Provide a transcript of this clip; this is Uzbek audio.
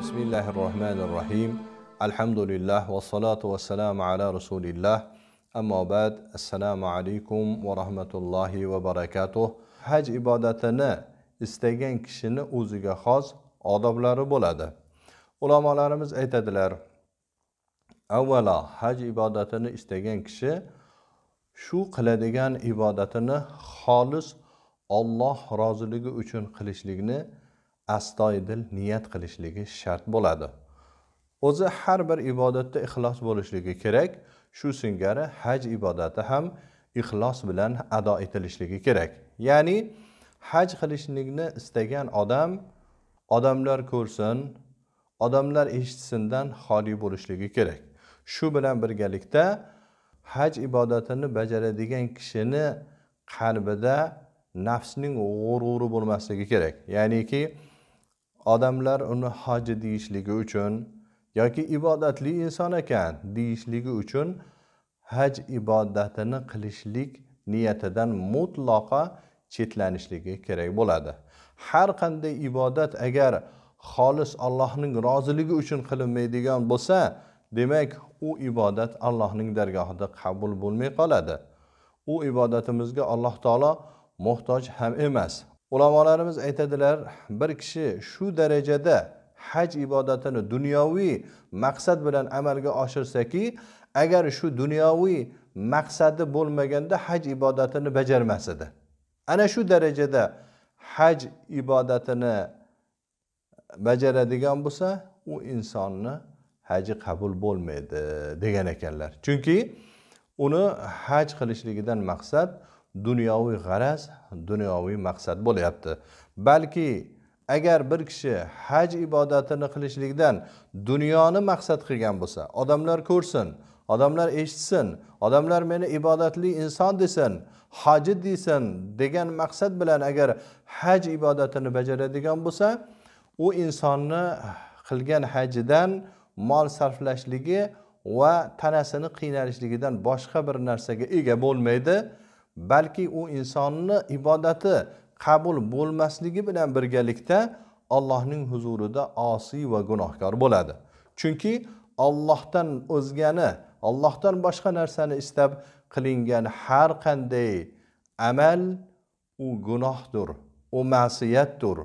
bismillahi rohmanir rohim alhamdulillah vassalotu vassalamu ala rasulillah ammo bad assalomu alaykum va rahmatullohi va barakatuh haj ibodatini istagan kishini o'ziga xos odoblari bo'ladi ulamolarimiz aytadilar avvalo haj ibodatini istagan kishi shu qiladigan ibodatini xolis olloh roziligi uchun qilishlikni astoydil niyat qilishligi shart bo'ladi o'zi har bir ibodatda ixlos bo'lishligi kerak shu singari haj ibodati ham ixlos bilan ado etilishligi kerak ya'ni haj qilishlikni istagan odam odamlar ko'rsin odamlar eshitsindan xoli bo'lishligi kerak shu bilan birgalikda haj ibodatini bajaradigan kishini qalbida nafsning g'ururi bo'lmasligi kerak ya'niki odamlar uni hoji deyishligi uchun yoki ibodatli inson ekan deyishligi uchun haj ibodatini qilishlik niyatidan mutlaqo chetlanishligi kerak bo'ladi har qanday ibodat agar xolis allohning roziligi uchun qilinmaydigan bo'lsa demak u ibodat allohning dargohida qabul bo'lmay qoladi u ibodatimizga alloh taolo muhtoj ham emas ulamolarimiz aytadilar bir kishi shu darajada haj ibodatini dunyoviy maqsad bilan amalga oshirsaki agar shu dunyoviy maqsadi bo'lmaganda haj ibodatini bajarmas edi ana shu darajada haj ibodatini bajaradigan bo'lsa u insonni haji qabul bo'lmaydi degan ekanlar chunki uni haj qilishligidan maqsad dunyoviy g'araz dunyoviy maqsad bo'lyapti balki agar bir kishi haj ibodatini qilishlikdan dunyoni maqsad qilgan bo'lsa odamlar ko'rsin odamlar eshitsin odamlar meni ibodatli inson desin hoji desin degan maqsad bilan agar haj ibodatini bajaradigan bo'lsa u insonni qilgan hajidan mol sarflashligi va tanasini qiynalishligidan boshqa bir narsaga ega bo'lmaydi balki u insonni ibodati qabul bo'lmasligi bilan birgalikda allohning huzurida osiy va gunohkor bo'ladi chunki ollohdan o'zgani ollohdan boshqa narsani istab qilingan har qanday amal u gunohdir u ma'siyatdir